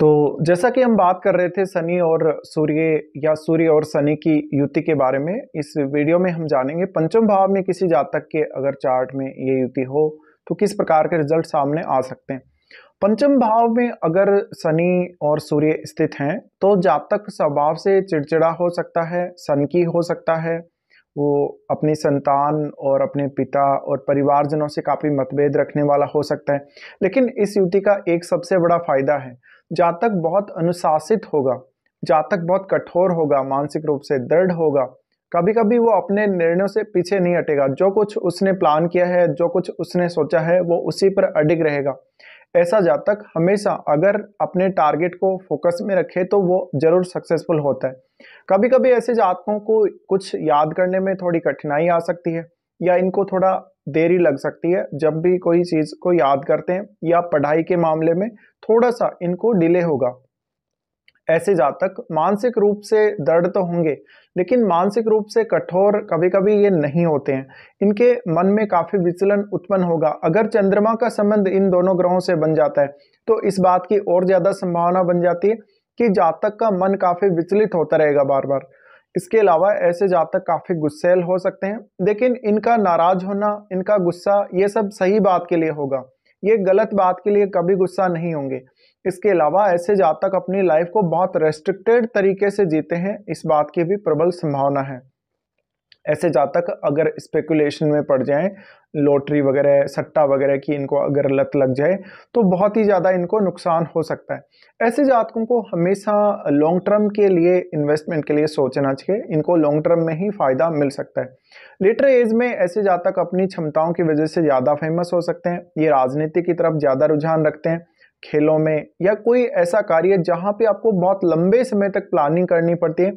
तो जैसा कि हम बात कर रहे थे शनि और सूर्य या सूर्य और शनि की युति के बारे में इस वीडियो में हम जानेंगे पंचम भाव में किसी जातक के अगर चार्ट में ये युति हो तो किस प्रकार के रिजल्ट सामने आ सकते हैं पंचम भाव में अगर शनि और सूर्य स्थित हैं तो जातक स्वभाव से चिड़चिड़ा हो सकता है सनकी हो सकता है वो अपनी संतान और अपने पिता और परिवारजनों से काफ़ी मतभेद रखने वाला हो सकता है लेकिन इस युति का एक सबसे बड़ा फायदा है जातक बहुत अनुशासित होगा जातक बहुत कठोर होगा मानसिक रूप से दृढ़ होगा कभी कभी वो अपने निर्णयों से पीछे नहीं हटेगा जो कुछ उसने प्लान किया है जो कुछ उसने सोचा है वो उसी पर अडिग रहेगा ऐसा जातक हमेशा अगर अपने टारगेट को फोकस में रखे तो वो जरूर सक्सेसफुल होता है कभी कभी ऐसे जातकों को कुछ याद करने में थोड़ी कठिनाई आ सकती है या इनको थोड़ा देरी लग सकती है जब भी कोई चीज़ को याद करते हैं या पढ़ाई के मामले में थोड़ा सा इनको डिले होगा ऐसे जातक मानसिक रूप से दर्द तो होंगे लेकिन मानसिक रूप से कठोर कभी कभी ये नहीं होते हैं इनके मन में काफ़ी विचलन उत्पन्न होगा अगर चंद्रमा का संबंध इन दोनों ग्रहों से बन जाता है तो इस बात की और ज़्यादा संभावना बन जाती है कि जातक का मन काफ़ी विचलित होता रहेगा बार बार इसके अलावा ऐसे जातक काफ़ी गुस्सेल हो सकते हैं लेकिन इनका नाराज होना इनका गुस्सा ये सब सही बात के लिए होगा ये गलत बात के लिए कभी गुस्सा नहीं होंगे इसके अलावा ऐसे जातक अपनी लाइफ को बहुत रेस्ट्रिक्टेड तरीके से जीते हैं इस बात की भी प्रबल संभावना है ऐसे जातक अगर स्पेकुलेशन में पड़ जाएं लॉटरी वगैरह सट्टा वगैरह की इनको अगर लत लग जाए तो बहुत ही ज़्यादा इनको नुकसान हो सकता है ऐसे जातकों को हमेशा लॉन्ग टर्म के लिए इन्वेस्टमेंट के लिए सोचना चाहिए इनको लॉन्ग टर्म में ही फ़ायदा मिल सकता है लेटर एज में ऐसे जातक अपनी क्षमताओं की वजह से ज़्यादा फेमस हो सकते हैं ये राजनीति की तरफ ज़्यादा रुझान रखते हैं खेलों में या कोई ऐसा कार्य जहाँ पे आपको बहुत लंबे समय तक प्लानिंग करनी पड़ती है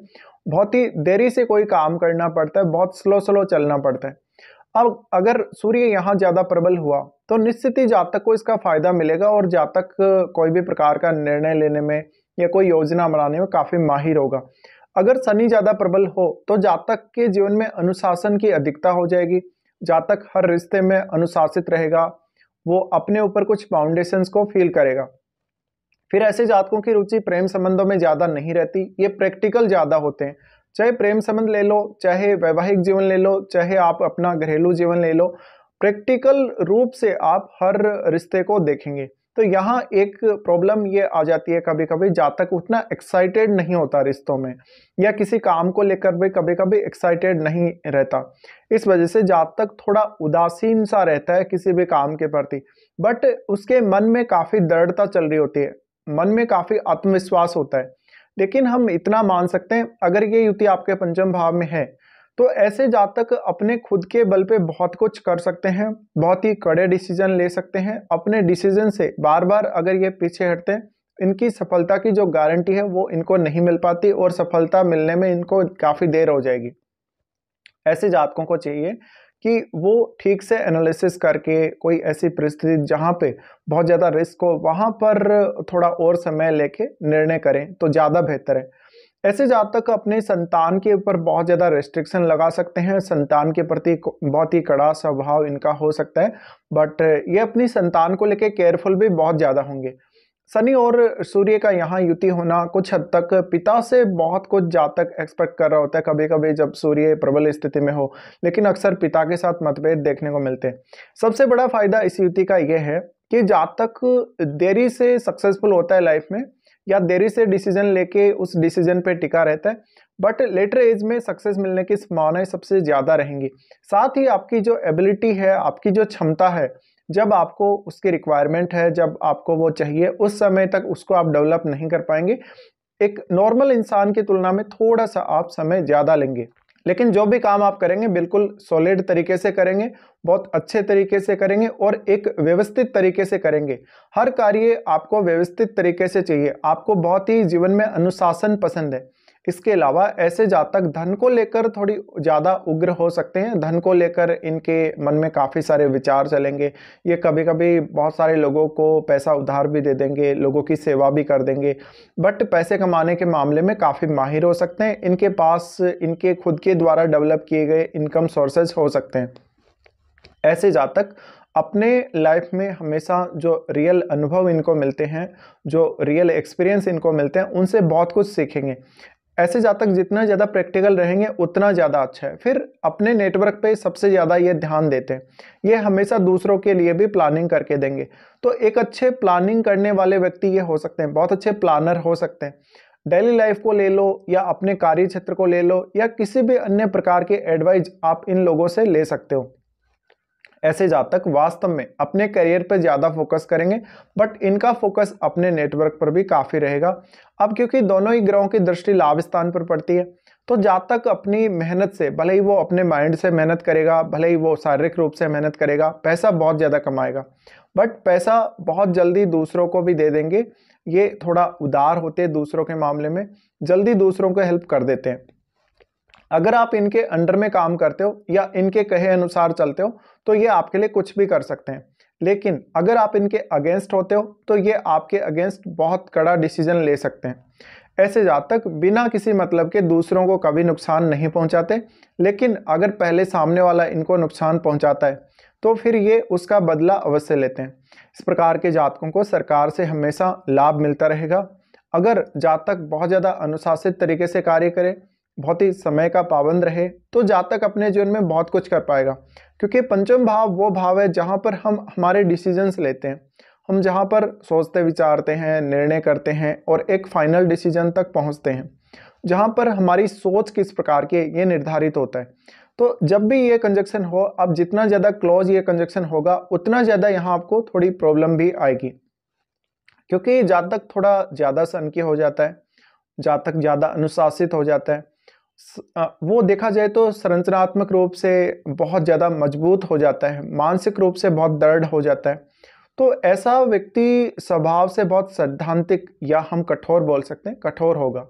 बहुत ही देरी से कोई काम करना पड़ता है बहुत स्लो स्लो चलना पड़ता है अब अगर सूर्य यहाँ ज़्यादा प्रबल हुआ तो निश्चित ही जातक को इसका फ़ायदा मिलेगा और जातक कोई भी प्रकार का निर्णय लेने में या कोई योजना बनाने में काफ़ी माहिर होगा अगर शनि ज़्यादा प्रबल हो तो जातक के जीवन में अनुशासन की अधिकता हो जाएगी जातक हर रिश्ते में अनुशासित रहेगा वो अपने ऊपर कुछ फाउंडेशंस को फील करेगा फिर ऐसे जातकों की रुचि प्रेम संबंधों में ज़्यादा नहीं रहती ये प्रैक्टिकल ज़्यादा होते हैं चाहे प्रेम संबंध ले लो चाहे वैवाहिक जीवन ले लो चाहे आप अपना घरेलू जीवन ले लो प्रैक्टिकल रूप से आप हर रिश्ते को देखेंगे तो यहाँ एक प्रॉब्लम ये आ जाती है कभी कभी जातक उतना एक्साइटेड नहीं होता रिश्तों में या किसी काम को लेकर भी कभी कभी एक्साइटेड नहीं रहता इस वजह से जातक थोड़ा उदासीन सा रहता है किसी भी काम के प्रति बट उसके मन में काफ़ी दृढ़ता चल रही होती है मन में काफ़ी आत्मविश्वास होता है लेकिन हम इतना मान सकते हैं अगर ये युति आपके पंचम भाव में है तो ऐसे जातक अपने खुद के बल पे बहुत कुछ कर सकते हैं बहुत ही कड़े डिसीजन ले सकते हैं अपने डिसीजन से बार बार अगर ये पीछे हटते हैं इनकी सफलता की जो गारंटी है वो इनको नहीं मिल पाती और सफलता मिलने में इनको काफ़ी देर हो जाएगी ऐसे जातकों को चाहिए कि वो ठीक से एनालिसिस करके कोई ऐसी परिस्थिति जहाँ पे बहुत ज़्यादा रिस्क हो वहाँ पर थोड़ा और समय लेके निर्णय करें तो ज़्यादा बेहतर है ऐसे जातक अपने संतान के ऊपर बहुत ज़्यादा रेस्ट्रिक्शन लगा सकते हैं संतान के प्रति बहुत ही कड़ा स्वभाव इनका हो सकता है बट ये अपनी संतान को लेके केयरफुल भी बहुत ज़्यादा होंगे शनि और सूर्य का यहाँ युति होना कुछ हद तक पिता से बहुत कुछ जातक एक्सपेक्ट कर रहा होता है कभी कभी जब सूर्य प्रबल स्थिति में हो लेकिन अक्सर पिता के साथ मतभेद देखने को मिलते हैं सबसे बड़ा फायदा इस युति का यह है कि जातक देरी से सक्सेसफुल होता है लाइफ में या देरी से डिसीजन लेके उस डिसीजन पे टिका रहता है बट लेटर एज में सक्सेस मिलने की संभावनाएं सबसे ज़्यादा रहेंगी साथ ही आपकी जो एबिलिटी है आपकी जो क्षमता है जब आपको उसकी रिक्वायरमेंट है जब आपको वो चाहिए उस समय तक उसको आप डेवलप नहीं कर पाएंगे एक नॉर्मल इंसान की तुलना में थोड़ा सा आप समय ज़्यादा लेंगे लेकिन जो भी काम आप करेंगे बिल्कुल सॉलिड तरीके से करेंगे बहुत अच्छे तरीके से करेंगे और एक व्यवस्थित तरीके से करेंगे हर कार्य आपको व्यवस्थित तरीके से चाहिए आपको बहुत ही जीवन में अनुशासन पसंद है इसके अलावा ऐसे जातक धन को लेकर थोड़ी ज़्यादा उग्र हो सकते हैं धन को लेकर इनके मन में काफ़ी सारे विचार चलेंगे ये कभी कभी बहुत सारे लोगों को पैसा उधार भी दे देंगे लोगों की सेवा भी कर देंगे बट पैसे कमाने के मामले में काफ़ी माहिर हो सकते हैं इनके पास इनके खुद के द्वारा डेवलप किए गए इनकम सोर्सेज हो सकते हैं ऐसे जातक अपने लाइफ में हमेशा जो रियल अनुभव इनको मिलते हैं जो रियल एक्सपीरियंस इनको मिलते हैं उनसे बहुत कुछ सीखेंगे ऐसे जातक जितना ज़्यादा प्रैक्टिकल रहेंगे उतना ज़्यादा अच्छा है फिर अपने नेटवर्क पे सबसे ज़्यादा ये ध्यान देते हैं ये हमेशा दूसरों के लिए भी प्लानिंग करके देंगे तो एक अच्छे प्लानिंग करने वाले व्यक्ति ये हो सकते हैं बहुत अच्छे प्लानर हो सकते हैं डेली लाइफ को ले लो या अपने कार्य क्षेत्र को ले लो या किसी भी अन्य प्रकार के एडवाइज आप इन लोगों से ले सकते हो ऐसे जातक वास्तव में अपने करियर पर ज़्यादा फोकस करेंगे बट इनका फोकस अपने नेटवर्क पर भी काफ़ी रहेगा अब क्योंकि दोनों ही ग्रहों की दृष्टि लाभ स्थान पर पड़ती है तो जातक अपनी मेहनत से भले ही वो अपने माइंड से मेहनत करेगा भले ही वो शारीरिक रूप से मेहनत करेगा पैसा बहुत ज़्यादा कमाएगा बट पैसा बहुत जल्दी दूसरों को भी दे देंगे ये थोड़ा उदार होते दूसरों के मामले में जल्दी दूसरों को हेल्प कर देते हैं अगर आप इनके अंडर में काम करते हो या इनके कहे अनुसार चलते हो तो ये आपके लिए कुछ भी कर सकते हैं लेकिन अगर आप इनके अगेंस्ट होते हो तो ये आपके अगेंस्ट बहुत कड़ा डिसीजन ले सकते हैं ऐसे जातक बिना किसी मतलब के दूसरों को कभी नुकसान नहीं पहुंचाते लेकिन अगर पहले सामने वाला इनको नुकसान पहुंचाता है तो फिर ये उसका बदला अवश्य लेते हैं इस प्रकार के जातकों को सरकार से हमेशा लाभ मिलता रहेगा अगर जातक बहुत ज़्यादा अनुशासित तरीके से कार्य करे बहुत ही समय का पाबंद रहे तो जातक अपने जीवन में बहुत कुछ कर पाएगा क्योंकि पंचम भाव वो भाव है जहाँ पर हम हमारे डिसीजंस लेते हैं हम जहाँ पर सोचते विचारते हैं निर्णय करते हैं और एक फाइनल डिसीजन तक पहुँचते हैं जहाँ पर हमारी सोच किस प्रकार की ये निर्धारित होता है तो जब भी ये कंजक्शन हो अब जितना ज़्यादा क्लोज ये कंजक्शन होगा उतना ज़्यादा यहाँ आपको थोड़ी प्रॉब्लम भी आएगी क्योंकि जातक थोड़ा ज़्यादा सनकी हो जाता है जातक ज़्यादा अनुशासित हो जाता है वो देखा जाए तो संरचनात्मक रूप से बहुत ज़्यादा मजबूत हो जाता है मानसिक रूप से बहुत दृढ़ हो जाता है तो ऐसा व्यक्ति स्वभाव से बहुत सैद्धांतिक या हम कठोर बोल सकते हैं कठोर होगा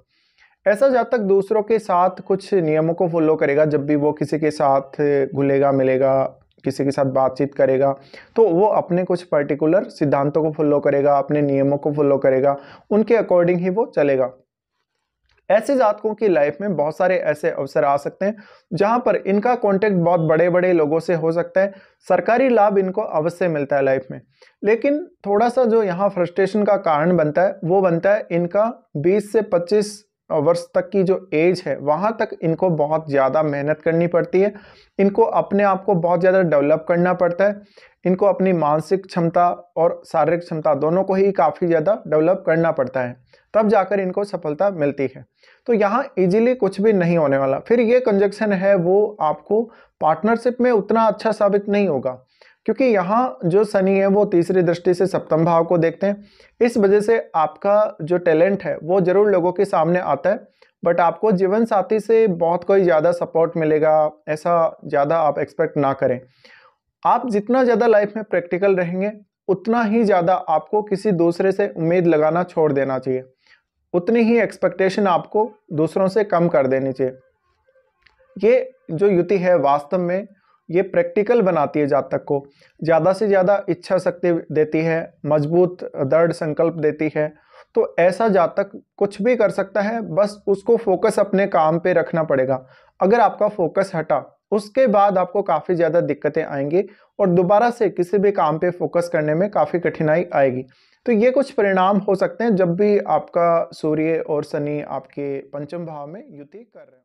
ऐसा जातक दूसरों के साथ कुछ नियमों को फॉलो करेगा जब भी वो किसी के साथ घुलेगा मिलेगा किसी के साथ बातचीत करेगा तो वो अपने कुछ पर्टिकुलर सिद्धांतों को फॉलो करेगा अपने नियमों को फॉलो करेगा उनके अकॉर्डिंग ही वो चलेगा ऐसे जातकों की लाइफ में बहुत सारे ऐसे अवसर आ सकते हैं जहां पर इनका कांटेक्ट बहुत बड़े बड़े लोगों से हो सकता है सरकारी लाभ इनको अवश्य मिलता है लाइफ में लेकिन थोड़ा सा जो यहाँ फ्रस्ट्रेशन का कारण बनता है वो बनता है इनका 20 से पच्चीस वर्ष तक की जो एज है वहाँ तक इनको बहुत ज़्यादा मेहनत करनी पड़ती है इनको अपने आप को बहुत ज़्यादा डेवलप करना पड़ता है इनको अपनी मानसिक क्षमता और शारीरिक क्षमता दोनों को ही काफ़ी ज़्यादा डेवलप करना पड़ता है तब जाकर इनको सफलता मिलती है तो यहाँ इजीली कुछ भी नहीं होने वाला फिर ये कंजक्शन है वो आपको पार्टनरशिप में उतना अच्छा साबित नहीं होगा क्योंकि यहाँ जो शनि है वो तीसरी दृष्टि से सप्तम भाव को देखते हैं इस वजह से आपका जो टैलेंट है वो जरूर लोगों के सामने आता है बट आपको जीवन साथी से बहुत कोई ज़्यादा सपोर्ट मिलेगा ऐसा ज़्यादा आप एक्सपेक्ट ना करें आप जितना ज़्यादा लाइफ में प्रैक्टिकल रहेंगे उतना ही ज़्यादा आपको किसी दूसरे से उम्मीद लगाना छोड़ देना चाहिए उतनी ही एक्सपेक्टेशन आपको दूसरों से कम कर देनी चाहिए ये जो युति है वास्तव में ये प्रैक्टिकल बनाती है जातक को ज़्यादा से ज़्यादा इच्छा शक्ति देती है मजबूत दृढ़ संकल्प देती है तो ऐसा जातक कुछ भी कर सकता है बस उसको फोकस अपने काम पे रखना पड़ेगा अगर आपका फोकस हटा उसके बाद आपको काफ़ी ज़्यादा दिक्कतें आएंगी और दोबारा से किसी भी काम पे फोकस करने में काफ़ी कठिनाई आएगी तो ये कुछ परिणाम हो सकते हैं जब भी आपका सूर्य और शनि आपके पंचम भाव में युति कर रहे हैं